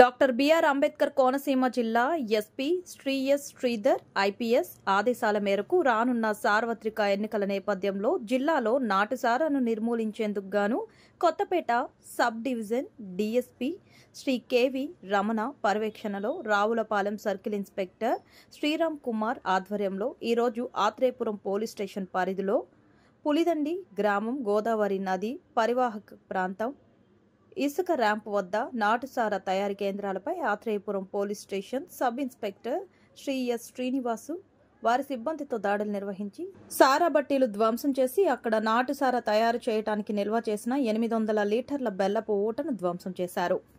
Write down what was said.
doctor BR Ambedkar Konaseema జిల్లా SP Shri S Sridhar IPS ఆదేశాల మేరకు రానున్న సార్వత్రిక ఎన్నికల నేపథ్యంలో జిల్లాలో నాటుసారాను నిర్మూలించేందుకు గాను Kothapeta sub division DSP Shri K V Ramana పర్యవేక్షణలో రావులపాలెం సర్కిల్ ఇన్స్పెక్టర్ శ్రీరామ్ కుమార్ ఆధ్వర్యంలో ఈరోజు ఆత్రేయపురం పోలీస్ స్టేషన్ పరిధిలో పులిదండి గ్రామం గోదావరి నది పరివాహక ప్రాంతం ఇసుక ర్యాంప్ వద్ద నాటుసార తయారీ కేంద్రాలపై Atreyapuram police station sub inspector Shri S Srinivasu వారి సిబ్బందితో దాడులు నిర్వహించి సారా బట్టీలు ధ్వంసం చేసి అక్కడ నాటుసార తయారు చేయడానికి నిల్వ చేసిన ఎనిమిది లీటర్ల బెల్లపు ఊటను ధ్వంసం చేశారు